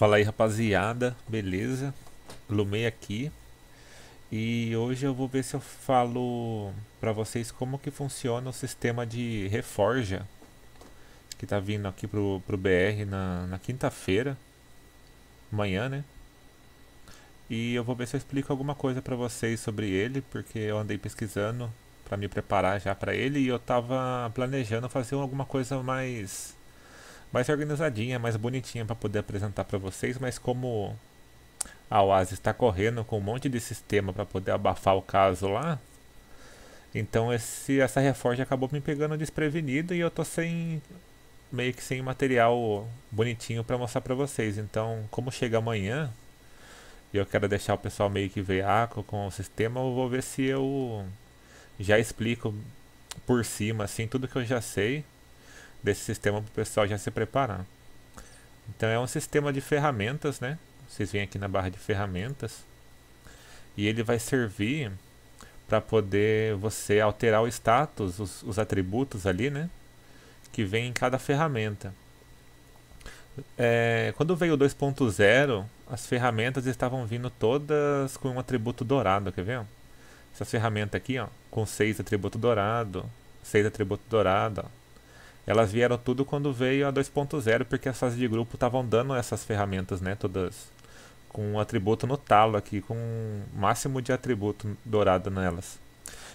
Fala aí rapaziada, beleza? Lumei aqui e hoje eu vou ver se eu falo para vocês como que funciona o sistema de reforja que tá vindo aqui pro, pro BR na, na quinta-feira, amanhã, né? E eu vou ver se eu explico alguma coisa para vocês sobre ele, porque eu andei pesquisando para me preparar já para ele e eu tava planejando fazer alguma coisa mais mais organizadinha, mais bonitinha para poder apresentar para vocês, mas como a Oasis está correndo com um monte de sistema para poder abafar o caso lá, então esse, essa reforge acabou me pegando desprevenido e eu tô sem meio que sem material bonitinho para mostrar para vocês. Então, como chega amanhã, e eu quero deixar o pessoal meio que veiaco com o sistema, eu vou ver se eu já explico por cima assim tudo que eu já sei desse sistema para o pessoal já se preparar. Então é um sistema de ferramentas, né? Vocês vêm aqui na barra de ferramentas e ele vai servir para poder você alterar o status, os, os, atributos ali, né? Que vem em cada ferramenta. É, quando veio o 2.0, as ferramentas estavam vindo todas com um atributo dourado, quer ver? Essa ferramenta aqui, ó, com seis atributo dourado, seis atributo dourado, ó elas vieram tudo quando veio a 2.0, porque as fases de grupo estavam dando essas ferramentas, né? Todas com um atributo no talo aqui, com um máximo de atributo dourado nelas.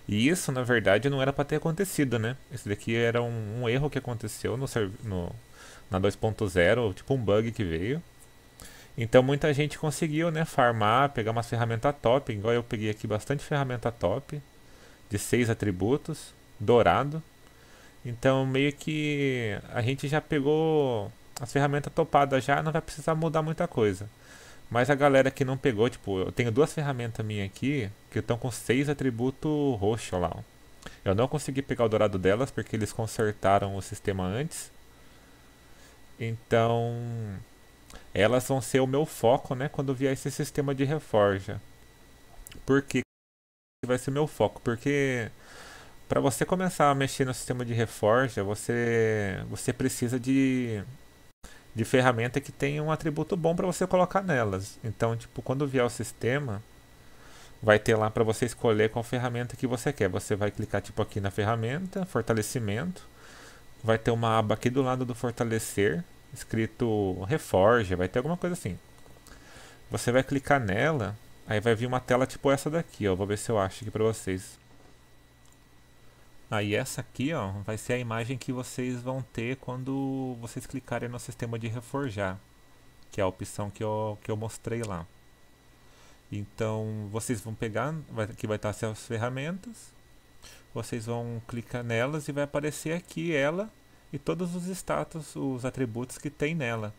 E isso, na verdade, não era para ter acontecido, né? Esse daqui era um, um erro que aconteceu no, no na 2.0, tipo um bug que veio. Então muita gente conseguiu, né, farmar, pegar umas ferramentas top, igual eu peguei aqui bastante ferramenta top, de seis atributos, dourado. Então meio que a gente já pegou as ferramentas topadas já, não vai precisar mudar muita coisa. Mas a galera que não pegou, tipo, eu tenho duas ferramentas minhas aqui que estão com seis atributos roxo lá. Eu não consegui pegar o dourado delas porque eles consertaram o sistema antes. Então, elas vão ser o meu foco, né, quando vier esse sistema de reforja. Por que vai ser meu foco? Porque para você começar a mexer no sistema de reforja, você você precisa de de ferramenta que tenha um atributo bom para você colocar nelas. Então, tipo, quando vier o sistema, vai ter lá para você escolher qual ferramenta que você quer. Você vai clicar tipo aqui na ferramenta, fortalecimento. Vai ter uma aba aqui do lado do fortalecer, escrito reforja, vai ter alguma coisa assim. Você vai clicar nela, aí vai vir uma tela tipo essa daqui, ó. Vou ver se eu acho aqui para vocês. Aí ah, essa aqui ó, vai ser a imagem que vocês vão ter quando vocês clicarem no sistema de reforjar, que é a opção que eu, que eu mostrei lá. Então vocês vão pegar, vai, aqui vai estar as ferramentas, vocês vão clicar nelas e vai aparecer aqui ela e todos os status, os atributos que tem nela.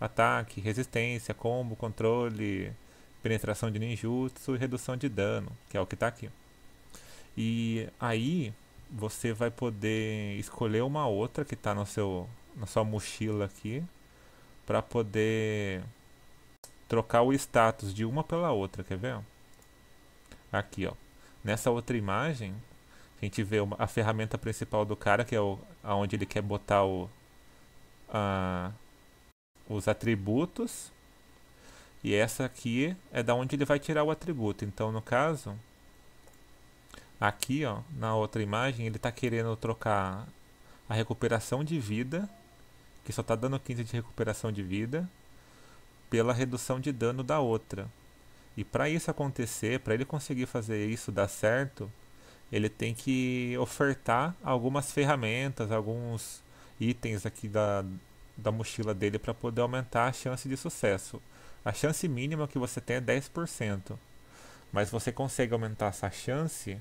Ataque, resistência, combo, controle, penetração de ninjutsu e redução de dano, que é o que está aqui. E aí você vai poder escolher uma outra que está no seu na sua mochila aqui para poder trocar o status de uma pela outra, quer ver? Aqui, ó. Nessa outra imagem, a gente vê uma, a ferramenta principal do cara, que é o, aonde ele quer botar o, a, os atributos. E essa aqui é da onde ele vai tirar o atributo. Então, no caso, Aqui, ó, na outra imagem, ele está querendo trocar a recuperação de vida, que só está dando 15 de recuperação de vida, pela redução de dano da outra. E para isso acontecer, para ele conseguir fazer isso dar certo, ele tem que ofertar algumas ferramentas, alguns itens aqui da, da mochila dele para poder aumentar a chance de sucesso. A chance mínima que você tem é 10%, mas você consegue aumentar essa chance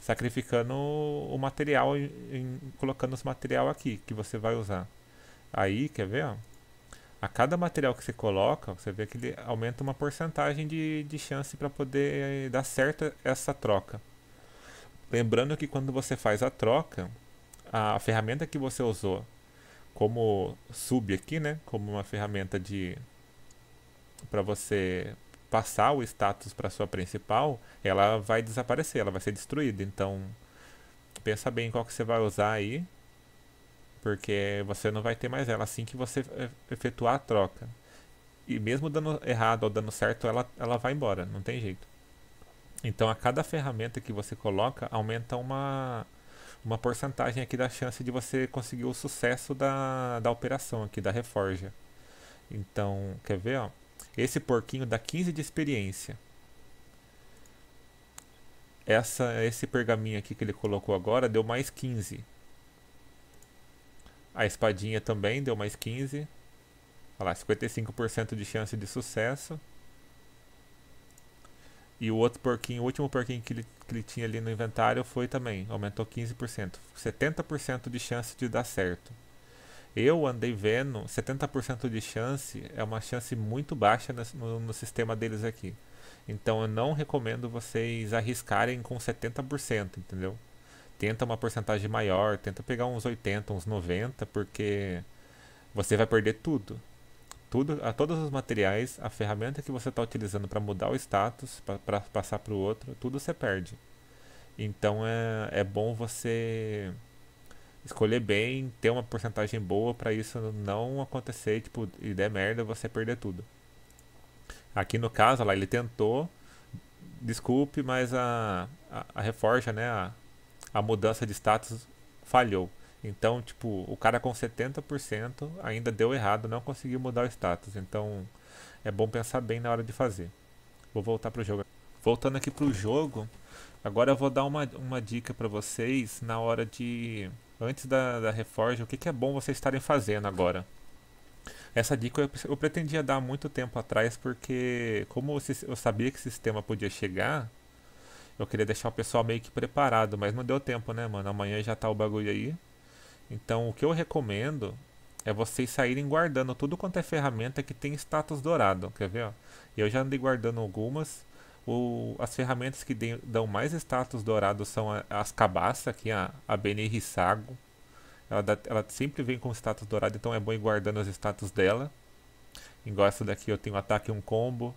sacrificando o material, em, em, colocando os material aqui que você vai usar. Aí, quer ver? Ó? A cada material que você coloca, você vê que ele aumenta uma porcentagem de, de chance para poder eh, dar certo essa troca. Lembrando que quando você faz a troca, a ferramenta que você usou como sub aqui, né, como uma ferramenta de para você passar o status para sua principal, ela vai desaparecer, ela vai ser destruída. Então, pensa bem qual que você vai usar aí, porque você não vai ter mais ela assim que você efetuar a troca. E mesmo dando errado ou dando certo, ela, ela vai embora, não tem jeito. Então, a cada ferramenta que você coloca, aumenta uma, uma porcentagem aqui da chance de você conseguir o sucesso da, da operação aqui, da reforja. Então, quer ver, ó? Esse porquinho dá 15 de experiência. Essa, esse pergaminho aqui que ele colocou agora deu mais 15. A espadinha também deu mais 15. Olha lá, 55% de chance de sucesso. E o outro porquinho, o último porquinho que ele, que ele tinha ali no inventário foi também, aumentou 15%. 70% de chance de dar certo eu andei vendo 70% de chance é uma chance muito baixa no, no, sistema deles aqui. Então eu não recomendo vocês arriscarem com 70%, entendeu? Tenta uma porcentagem maior, tenta pegar uns 80, uns 90, porque você vai perder tudo. Tudo, a todos os materiais, a ferramenta que você está utilizando para mudar o status, para passar para o outro, tudo você perde. Então é, é bom você escolher bem, ter uma porcentagem boa para isso não acontecer, tipo, e der merda, você perder tudo. Aqui no caso, lá ele tentou, desculpe, mas a, a, a reforja, né, a, a mudança de status falhou. Então, tipo, o cara com 70% ainda deu errado, não conseguiu mudar o status. Então, é bom pensar bem na hora de fazer. Vou voltar pro jogo. Voltando aqui pro jogo, agora eu vou dar uma, uma dica para vocês na hora de antes da, da Reforge, o que, que é bom vocês estarem fazendo agora? Essa dica eu, eu pretendia dar muito tempo atrás, porque como eu sabia que esse sistema podia chegar, eu queria deixar o pessoal meio que preparado, mas não deu tempo, né, mano? Amanhã já tá o bagulho aí. Então, o que eu recomendo é vocês saírem guardando tudo quanto é ferramenta que tem status dourado. Quer ver? Ó? Eu já andei guardando algumas. O, as ferramentas que de, dão mais status dourado são a, as cabaças, aqui é a, a Bene Rissago. Ela, dá, ela sempre vem com status dourado, então é bom ir guardando os status dela. Igual essa daqui eu tenho ataque e um combo.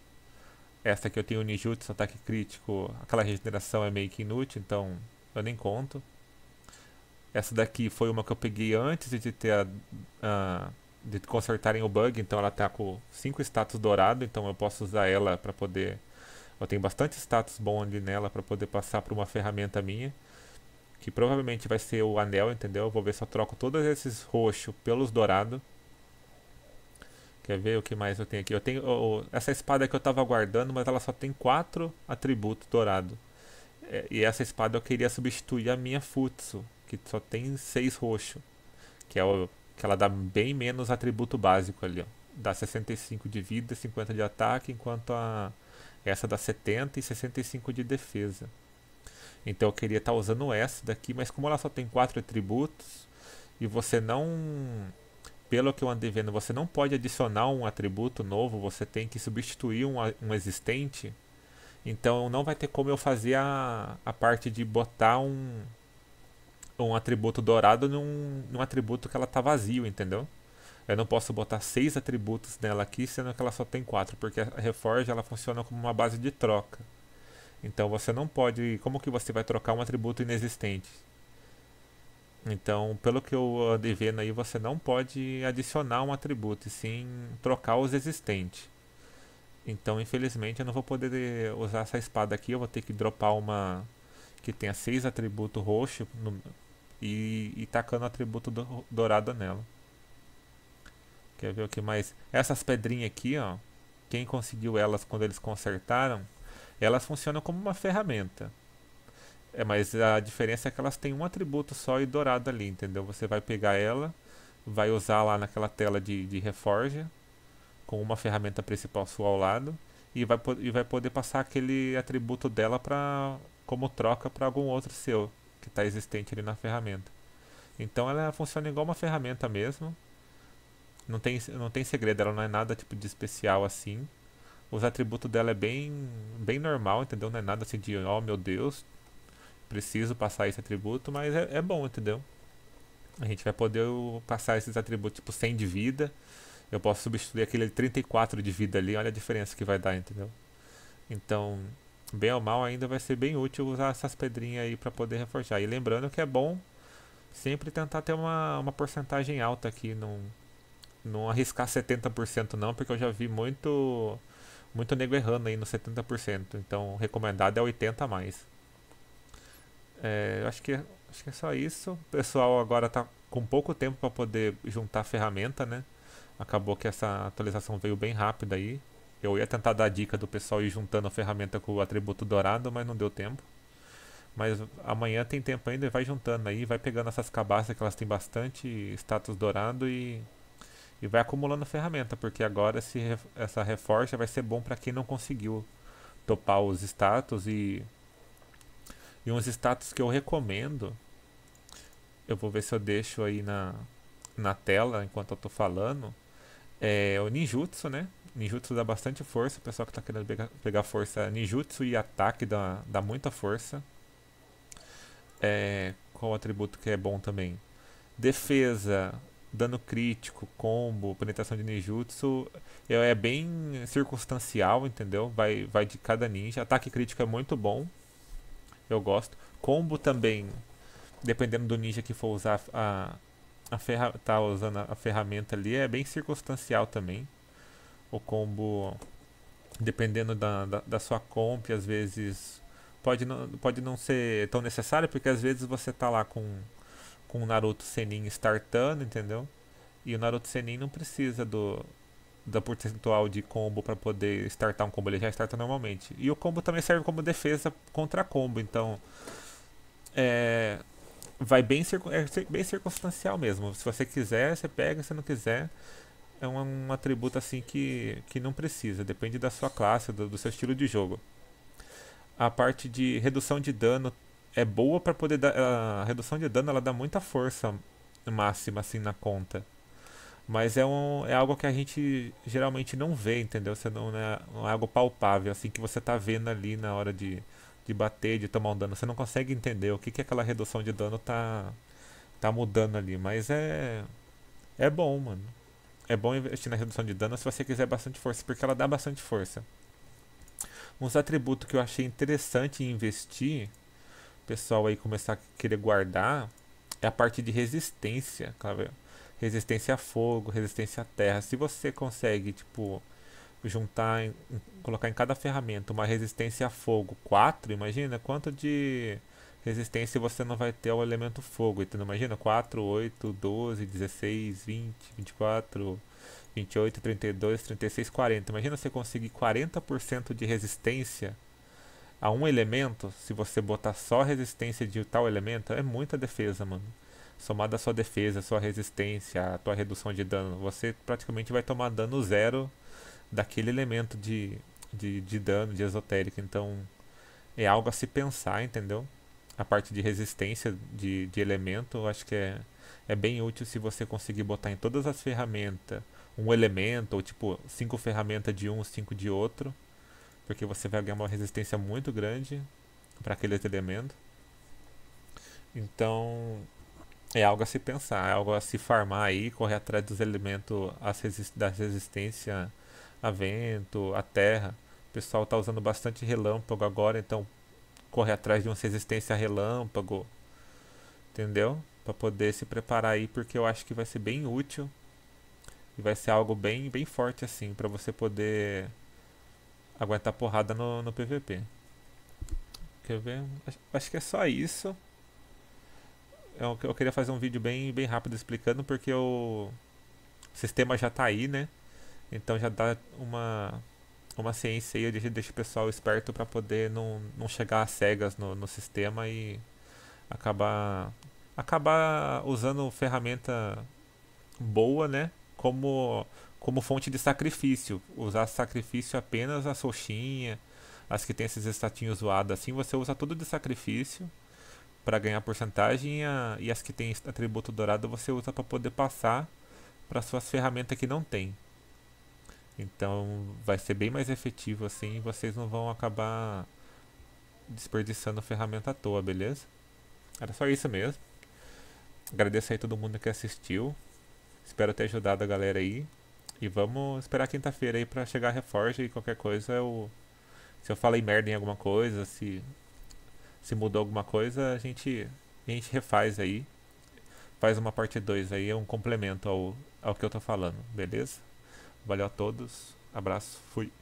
Essa aqui eu tenho ninjutsu, ataque crítico. Aquela regeneração é meio que inútil, então eu nem conto. Essa daqui foi uma que eu peguei antes de ter a, a de consertarem o bug, então ela tá com 5 status dourado, então eu posso usar ela para poder eu tenho bastante status bom ali nela para poder passar para uma ferramenta minha. Que provavelmente vai ser o anel, entendeu? vou ver se eu troco todos esses roxos pelos dourados. Quer ver o que mais eu tenho aqui? Eu tenho oh, essa espada que eu estava guardando, mas ela só tem quatro atributos dourado. É, e essa espada eu queria substituir a minha Futsu, que só tem seis roxo. Que é que ela dá bem menos atributo básico ali, ó. Dá 65 de vida, 50 de ataque, enquanto a essa dá 70 e 65 de defesa. Então eu queria estar tá usando essa daqui, mas como ela só tem quatro atributos, e você não... Pelo que eu andei vendo, você não pode adicionar um atributo novo, você tem que substituir um, um existente. Então não vai ter como eu fazer a, a parte de botar um, um atributo dourado num, num atributo que ela está vazio, entendeu? eu não posso botar seis atributos nela aqui, sendo que ela só tem quatro, porque a Reforge ela funciona como uma base de troca. Então você não pode, como que você vai trocar um atributo inexistente? Então, pelo que eu andei vendo aí, você não pode adicionar um atributo, e sim trocar os existentes. Então, infelizmente, eu não vou poder usar essa espada aqui, eu vou ter que dropar uma que tenha seis atributos roxo no, e, e tacando o atributo do, dourado nela. Quer ver o que mais? Essas pedrinhas aqui, ó. Quem conseguiu elas quando eles consertaram, elas funcionam como uma ferramenta. É, mas a diferença é que elas têm um atributo só e dourado ali, entendeu? Você vai pegar ela, vai usar lá naquela tela de, de reforja, com uma ferramenta principal sua ao lado, e vai, e vai poder passar aquele atributo dela pra, como troca para algum outro seu que está existente ali na ferramenta. Então ela funciona igual uma ferramenta mesmo, não tem, não tem segredo, ela não é nada tipo de especial assim. Os atributos dela é bem, bem normal, entendeu? Não é nada assim de, oh meu Deus, preciso passar esse atributo, mas é, é bom, entendeu? A gente vai poder uh, passar esses atributos tipo 100 de vida. Eu posso substituir aquele 34 de vida ali, olha a diferença que vai dar, entendeu? Então, bem ou mal, ainda vai ser bem útil usar essas pedrinhas aí para poder reforçar E lembrando que é bom sempre tentar ter uma, uma porcentagem alta aqui, não não arriscar 70% não, porque eu já vi muito muito nego errando aí no 70%. Então, recomendado é 80 a mais. É, acho que acho que é só isso. O pessoal agora tá com pouco tempo para poder juntar ferramenta, né? Acabou que essa atualização veio bem rápida aí. Eu ia tentar dar a dica do pessoal ir juntando a ferramenta com o atributo dourado, mas não deu tempo. Mas amanhã tem tempo ainda e vai juntando aí, vai pegando essas cabaças que elas têm bastante status dourado e e vai acumulando ferramenta, porque agora esse, essa reforça vai ser bom para quem não conseguiu topar os status e e uns status que eu recomendo. Eu vou ver se eu deixo aí na, na tela enquanto eu tô falando. É o ninjutsu, né? Ninjutsu dá bastante força. O pessoal que tá querendo pegar, pegar força, ninjutsu e ataque dá, dá muita força. É, qual atributo que é bom também? Defesa, dano crítico, combo, penetração de ninjutsu é, é bem circunstancial, entendeu? Vai, vai de cada ninja. Ataque crítico é muito bom. Eu gosto. Combo também, dependendo do ninja que for usar a, a ferra, tá usando a ferramenta ali, é bem circunstancial também. O combo, dependendo da, da, da sua comp, às vezes pode não, pode não ser tão necessário, porque às vezes você tá lá com com o Naruto Senin startando, entendeu? E o Naruto Senin não precisa do da percentual de combo para poder startar um combo, ele já starta normalmente. E o combo também serve como defesa contra combo, então é, vai bem, é bem circunstancial mesmo. Se você quiser, você pega, se não quiser, é um, um atributo assim que, que não precisa, depende da sua classe, do, do seu estilo de jogo. A parte de redução de dano é boa para poder dar. A redução de dano ela dá muita força máxima assim na conta. Mas é, um, é algo que a gente geralmente não vê, entendeu? Você não, é, não é algo palpável, assim, que você tá vendo ali na hora de, de bater, de tomar um dano. Você não consegue entender o que, que aquela redução de dano tá, tá mudando ali. Mas é. É bom, mano. É bom investir na redução de dano se você quiser bastante força, porque ela dá bastante força. Uns atributos que eu achei interessante investir pessoal aí começar a querer guardar é a parte de resistência, cara. Tá resistência a fogo, resistência à terra. Se você consegue, tipo, juntar, em, colocar em cada ferramenta uma resistência a fogo 4, imagina quanto de resistência você não vai ter ao elemento fogo. Então, imagina 4, 8, 12, 16, 20, 24, 28, 32, 36, 40. Imagina você conseguir 40% de resistência a um elemento, se você botar só a resistência de tal elemento, é muita defesa, mano. Somada a sua defesa, a sua resistência, a tua redução de dano, você praticamente vai tomar dano zero daquele elemento de, de, de dano, de esotérico. Então, é algo a se pensar, entendeu? A parte de resistência de, de elemento, eu acho que é, é bem útil se você conseguir botar em todas as ferramentas um elemento, ou tipo, cinco ferramentas de um, cinco de outro porque você vai ganhar uma resistência muito grande para aquele elemento. Então é algo a se pensar, é algo a se farmar aí, correr atrás dos elementos resist da resistência a vento, a terra. O pessoal está usando bastante relâmpago agora, então correr atrás de uma resistência a relâmpago, entendeu? Para poder se preparar aí, porque eu acho que vai ser bem útil e vai ser algo bem, bem forte assim para você poder aguentar porrada no, no PVP. Quer ver? Acho, acho que é só isso. É eu, eu, queria fazer um vídeo bem, bem rápido explicando porque o sistema já está aí, né? Então já dá uma, uma ciência aí, deixa, deixa o pessoal esperto para poder não, não chegar às cegas no, no sistema e acabar acabar usando ferramenta boa, né? como, como fonte de sacrifício. Usar sacrifício apenas a soxinha, as que tem esses estatinhos zoados assim, você usa tudo de sacrifício para ganhar porcentagem e, a, e, as que tem atributo dourado você usa para poder passar para suas ferramentas que não tem. Então vai ser bem mais efetivo assim, vocês não vão acabar desperdiçando ferramenta à toa, beleza? Era só isso mesmo. Agradeço aí todo mundo que assistiu. Espero ter ajudado a galera aí. E vamos esperar quinta-feira aí pra chegar a Reforge e qualquer coisa eu. Se eu falei merda em alguma coisa, se. Se mudou alguma coisa, a gente. A gente refaz aí. Faz uma parte 2 aí, é um complemento ao, ao que eu tô falando, beleza? Valeu a todos, abraço, fui.